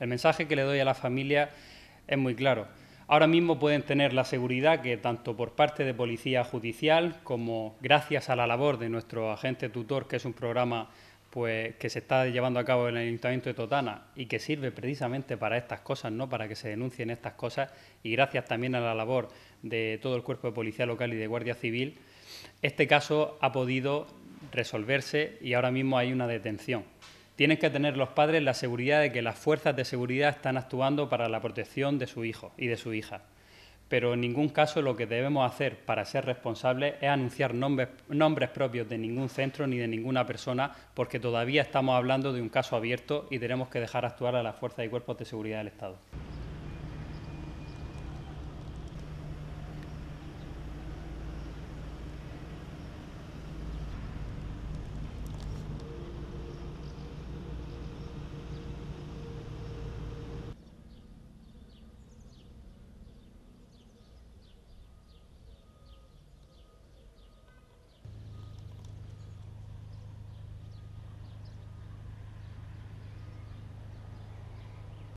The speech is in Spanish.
El mensaje que le doy a la familia es muy claro. Ahora mismo pueden tener la seguridad que tanto por parte de Policía Judicial como gracias a la labor de nuestro agente tutor, que es un programa pues, que se está llevando a cabo en el Ayuntamiento de Totana y que sirve precisamente para estas cosas, no para que se denuncien estas cosas, y gracias también a la labor de todo el cuerpo de policía local y de Guardia Civil, este caso ha podido resolverse y ahora mismo hay una detención tienen que tener los padres la seguridad de que las fuerzas de seguridad están actuando para la protección de su hijo y de su hija. Pero en ningún caso lo que debemos hacer para ser responsables es anunciar nombres, nombres propios de ningún centro ni de ninguna persona, porque todavía estamos hablando de un caso abierto y tenemos que dejar actuar a las fuerzas y cuerpos de seguridad del Estado.